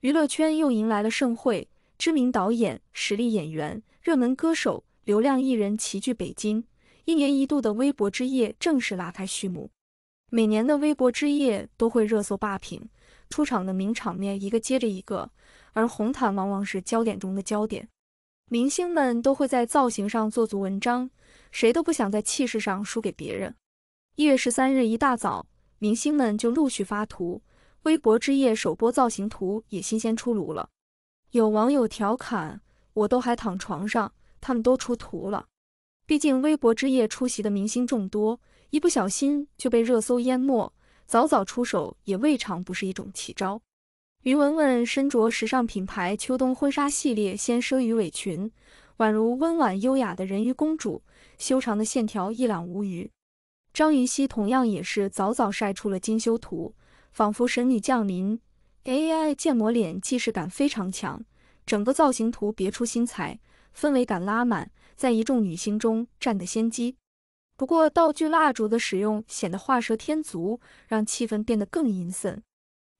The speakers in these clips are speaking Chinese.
娱乐圈又迎来了盛会，知名导演、实力演员、热门歌手、流量艺人齐聚北京，一年一度的微博之夜正式拉开序幕。每年的微博之夜都会热搜霸屏，出场的名场面一个接着一个，而红毯往往是焦点中的焦点，明星们都会在造型上做足文章，谁都不想在气势上输给别人。一月十三日一大早，明星们就陆续发图，微博之夜首播造型图也新鲜出炉了。有网友调侃：“我都还躺床上，他们都出图了。”毕竟微博之夜出席的明星众多，一不小心就被热搜淹没，早早出手也未尝不是一种奇招。于文文身着时尚品牌秋冬婚纱系列纤奢鱼尾裙，宛如温婉优雅的人鱼公主，修长的线条一览无余。张予曦同样也是早早晒出了精修图，仿佛神女降临，AI 建模脸，既视感非常强。整个造型图别出心裁，氛围感拉满，在一众女星中占得先机。不过道具蜡烛的使用显得画蛇添足，让气氛变得更阴森。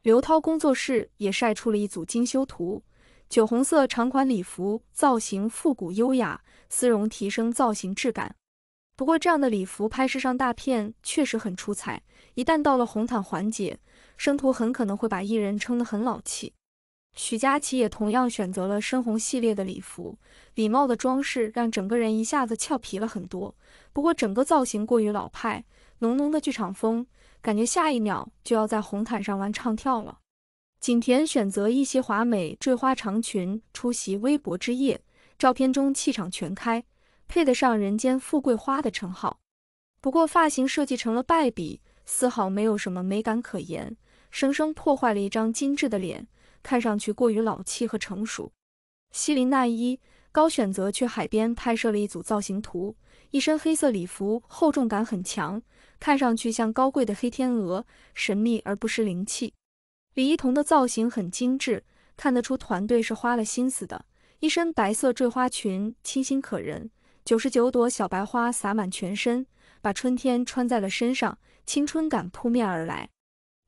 刘涛工作室也晒出了一组精修图，酒红色长款礼服造型复古优雅，丝绒提升造型质感。不过这样的礼服拍时尚大片确实很出彩，一旦到了红毯环节，生图很可能会把艺人撑得很老气。许佳琪也同样选择了深红系列的礼服，礼帽的装饰让整个人一下子俏皮了很多。不过整个造型过于老派，浓浓的剧场风，感觉下一秒就要在红毯上玩唱跳了。景甜选择一袭华美坠花长裙出席微博之夜，照片中气场全开。配得上“人间富贵花”的称号，不过发型设计成了败笔，丝毫没有什么美感可言，生生破坏了一张精致的脸，看上去过于老气和成熟。西林娜依高选择去海边拍摄了一组造型图，一身黑色礼服厚重感很强，看上去像高贵的黑天鹅，神秘而不失灵气。李一桐的造型很精致，看得出团队是花了心思的，一身白色缀花裙清新可人。九十九朵小白花洒满全身，把春天穿在了身上，青春感扑面而来。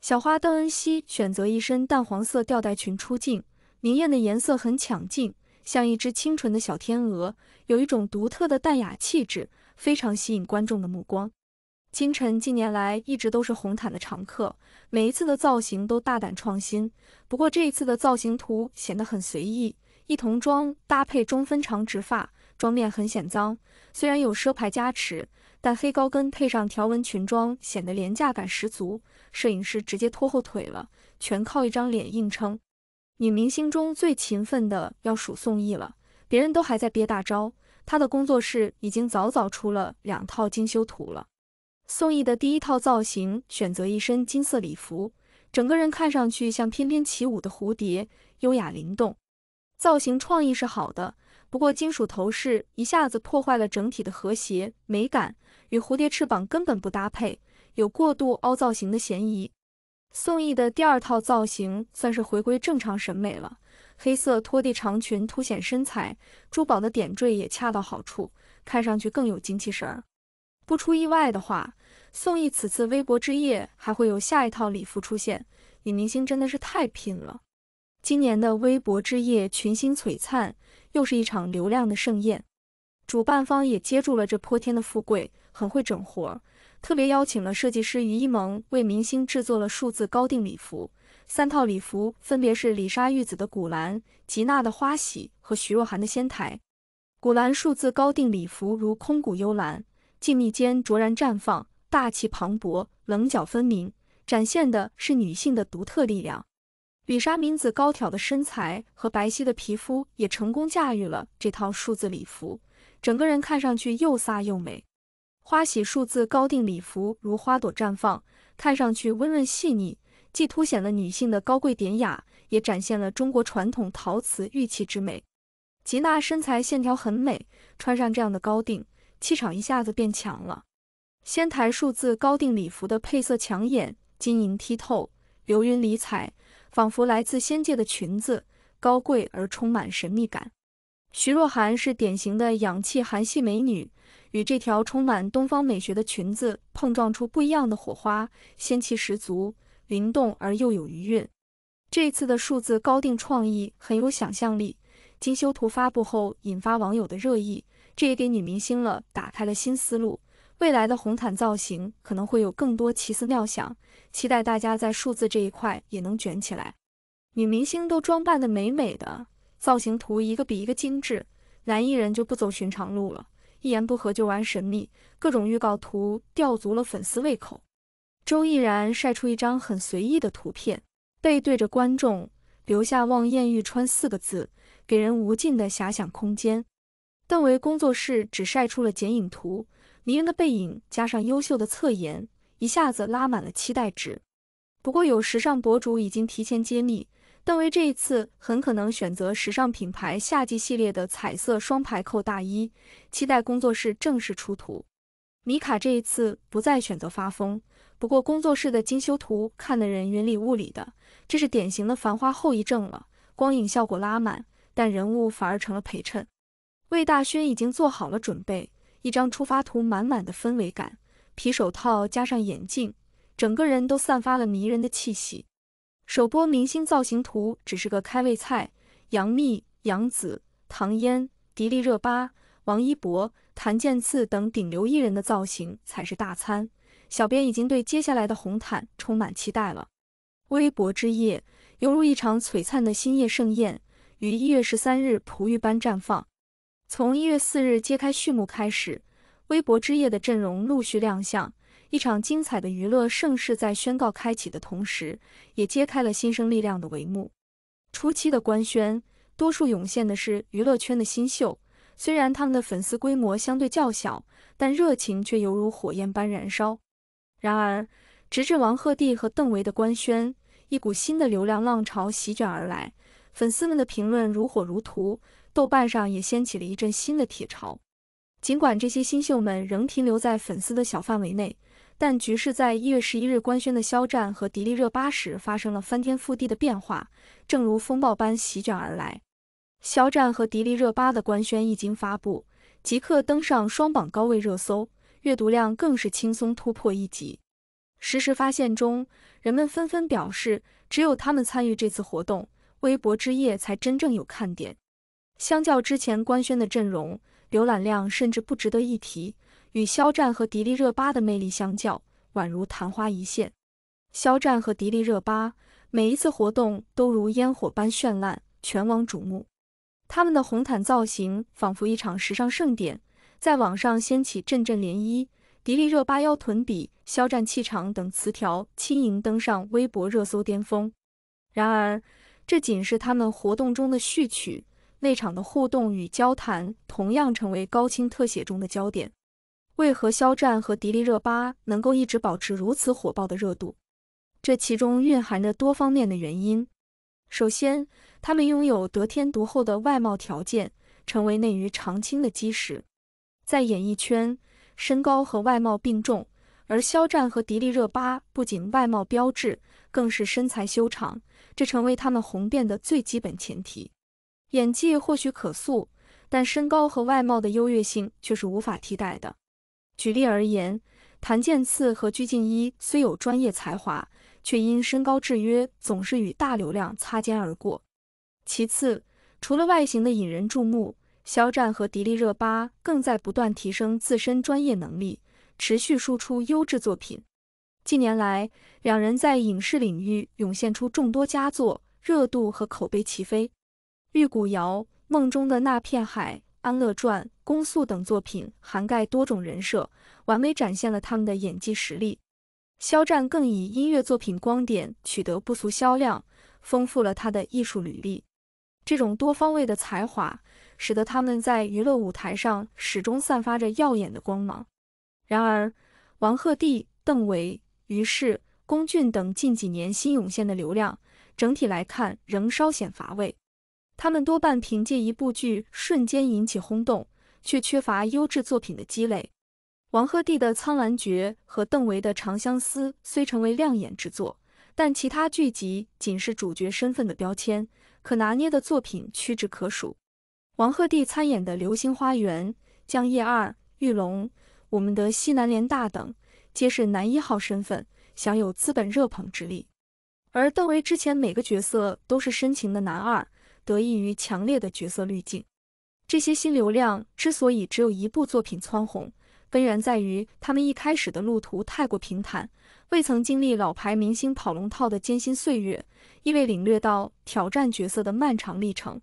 小花邓恩熙选择一身淡黄色吊带裙出镜，明艳的颜色很抢镜，像一只清纯的小天鹅，有一种独特的淡雅气质，非常吸引观众的目光。金晨近年来一直都是红毯的常客，每一次的造型都大胆创新。不过这一次的造型图显得很随意，一童装搭配中分长直发。妆面很显脏，虽然有奢牌加持，但黑高跟配上条纹裙装显得廉价感十足，摄影师直接拖后腿了，全靠一张脸硬撑。女明星中最勤奋的要数宋轶了，别人都还在憋大招，她的工作室已经早早出了两套精修图了。宋轶的第一套造型选择一身金色礼服，整个人看上去像翩翩起舞的蝴蝶，优雅灵动。造型创意是好的。不过金属头饰一下子破坏了整体的和谐美感，与蝴蝶翅膀根本不搭配，有过度凹造型的嫌疑。宋轶的第二套造型算是回归正常审美了，黑色拖地长裙凸显身材，珠宝的点缀也恰到好处，看上去更有精气神儿。不出意外的话，宋轶此次微博之夜还会有下一套礼服出现。女明星真的是太拼了，今年的微博之夜群星璀璨。又是一场流量的盛宴，主办方也接住了这泼天的富贵，很会整活儿，特别邀请了设计师于一萌为明星制作了数字高定礼服。三套礼服分别是李莎玉子的古兰、吉娜的花喜和徐若涵的仙台。古兰数字高定礼服如空谷幽兰，静谧间卓然绽放，大气磅礴，棱角分明，展现的是女性的独特力量。李莎旻子高挑的身材和白皙的皮肤也成功驾驭了这套数字礼服，整个人看上去又飒又美。花喜数字高定礼服如花朵绽放，看上去温润细腻，既凸显了女性的高贵典雅，也展现了中国传统陶瓷玉器之美。吉娜身材线条很美，穿上这样的高定，气场一下子变强了。仙台数字高定礼服的配色抢眼，晶莹剔透，流云理彩。仿佛来自仙界的裙子，高贵而充满神秘感。徐若涵是典型的氧气韩系美女，与这条充满东方美学的裙子碰撞出不一样的火花，仙气十足，灵动而又有余韵。这次的数字高定创意很有想象力，精修图发布后引发网友的热议，这也给女明星了打开了新思路。未来的红毯造型可能会有更多奇思妙想，期待大家在数字这一块也能卷起来。女明星都装扮的美美的，造型图一个比一个精致，男艺人就不走寻常路了，一言不合就玩神秘，各种预告图吊足了粉丝胃口。周依然晒出一张很随意的图片，背对着观众，留下望眼欲穿四个字，给人无尽的遐想空间。邓为工作室只晒出了剪影图。迷人的背影加上优秀的侧颜，一下子拉满了期待值。不过有时尚博主已经提前揭秘，邓为这一次很可能选择时尚品牌夏季系列的彩色双排扣大衣，期待工作室正式出图。米卡这一次不再选择发疯，不过工作室的精修图看的人云里雾里的，这是典型的繁花后遗症了，光影效果拉满，但人物反而成了陪衬。魏大勋已经做好了准备。一张出发图，满满的氛围感，皮手套加上眼镜，整个人都散发了迷人的气息。首播明星造型图只是个开胃菜，杨幂、杨紫、唐嫣、迪丽热巴、王一博、谭健次等顶流艺人的造型才是大餐。小编已经对接下来的红毯充满期待了。微博之夜犹如一场璀璨的星夜盛宴，于一月十三日璞玉般绽放。从一月四日揭开序幕开始，微博之夜的阵容陆续亮相，一场精彩的娱乐盛世在宣告开启的同时，也揭开了新生力量的帷幕。初期的官宣，多数涌现的是娱乐圈的新秀，虽然他们的粉丝规模相对较小，但热情却犹如火焰般燃烧。然而，直至王鹤棣和邓为的官宣，一股新的流量浪潮席卷而来。粉丝们的评论如火如荼，豆瓣上也掀起了一阵新的铁潮。尽管这些新秀们仍停留在粉丝的小范围内，但局势在一月十一日官宣的肖战和迪丽热巴时发生了翻天覆地的变化，正如风暴般席卷而来。肖战和迪丽热巴的官宣一经发布，即刻登上双榜高位热搜，阅读量更是轻松突破一级。实时发现中，人们纷纷表示，只有他们参与这次活动。微博之夜才真正有看点。相较之前官宣的阵容，浏览量甚至不值得一提。与肖战和迪丽热巴的魅力相较，宛如昙花一现。肖战和迪丽热巴每一次活动都如烟火般绚烂，全网瞩目。他们的红毯造型仿佛一场时尚盛典，在网上掀起阵阵涟漪。迪丽热巴腰臀比、肖战气场等词条轻盈登上微博热搜巅峰。然而。这仅是他们活动中的序曲，那场的互动与交谈同样成为高清特写中的焦点。为何肖战和迪丽热巴能够一直保持如此火爆的热度？这其中蕴含着多方面的原因。首先，他们拥有得天独厚的外貌条件，成为内娱长青的基石。在演艺圈，身高和外貌并重，而肖战和迪丽热巴不仅外貌标志。更是身材修长，这成为他们红遍的最基本前提。演技或许可塑，但身高和外貌的优越性却是无法替代的。举例而言，谭健次和鞠婧祎虽有专业才华，却因身高制约，总是与大流量擦肩而过。其次，除了外形的引人注目，肖战和迪丽热巴更在不断提升自身专业能力，持续输出优质作品。近年来，两人在影视领域涌现出众多佳作，热度和口碑齐飞。《玉骨遥》《梦中的那片海》《安乐传》《宫锁》等作品涵盖多种人设，完美展现了他们的演技实力。肖战更以音乐作品《光点》取得不俗销量，丰富了他的艺术履历。这种多方位的才华，使得他们在娱乐舞台上始终散发着耀眼的光芒。然而，王鹤棣、邓为。于是，龚俊等近几年新涌现的流量，整体来看仍稍显乏味。他们多半凭借一部剧瞬间引起轰动，却缺乏优质作品的积累。王鹤棣的《苍兰诀》和邓为的《长相思》虽成为亮眼之作，但其他剧集仅是主角身份的标签，可拿捏的作品屈指可数。王鹤棣参演的《流星花园》《将夜二》《玉龙》《我们的西南联大》等。皆是男一号身份，享有资本热捧之力；而邓为之前每个角色都是深情的男二，得益于强烈的角色滤镜。这些新流量之所以只有一部作品蹿红，根源在于他们一开始的路途太过平坦，未曾经历老牌明星跑龙套的艰辛岁月，亦未领略到挑战角色的漫长历程，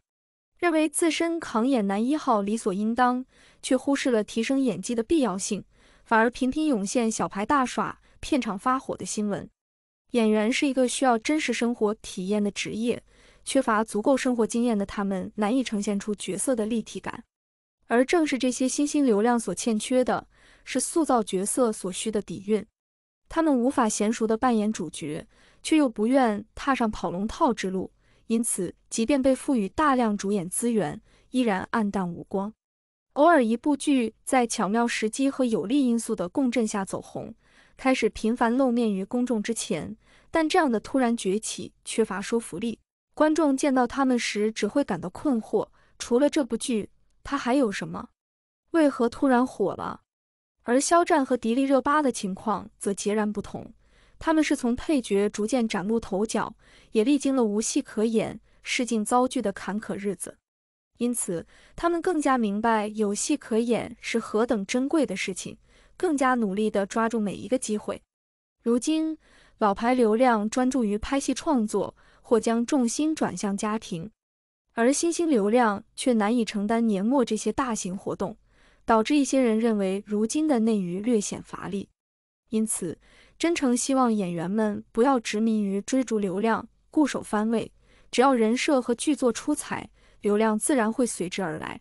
认为自身扛演男一号理所应当，却忽视了提升演技的必要性。反而频频涌现小牌大耍、片场发火的新闻。演员是一个需要真实生活体验的职业，缺乏足够生活经验的他们难以呈现出角色的立体感。而正是这些新兴流量所欠缺的，是塑造角色所需的底蕴。他们无法娴熟地扮演主角，却又不愿踏上跑龙套之路，因此即便被赋予大量主演资源，依然黯淡无光。偶尔，一部剧在巧妙时机和有利因素的共振下走红，开始频繁露面于公众之前。但这样的突然崛起缺乏说服力，观众见到他们时只会感到困惑。除了这部剧，他还有什么？为何突然火了？而肖战和迪丽热巴的情况则截然不同，他们是从配角逐渐崭露头角，也历经了无戏可演、试镜遭拒的坎坷日子。因此，他们更加明白有戏可演是何等珍贵的事情，更加努力地抓住每一个机会。如今，老牌流量专注于拍戏创作，或将重心转向家庭，而新兴流量却难以承担年末这些大型活动，导致一些人认为如今的内娱略显乏力。因此，真诚希望演员们不要执迷于追逐流量，固守番位，只要人设和剧作出彩。流量自然会随之而来。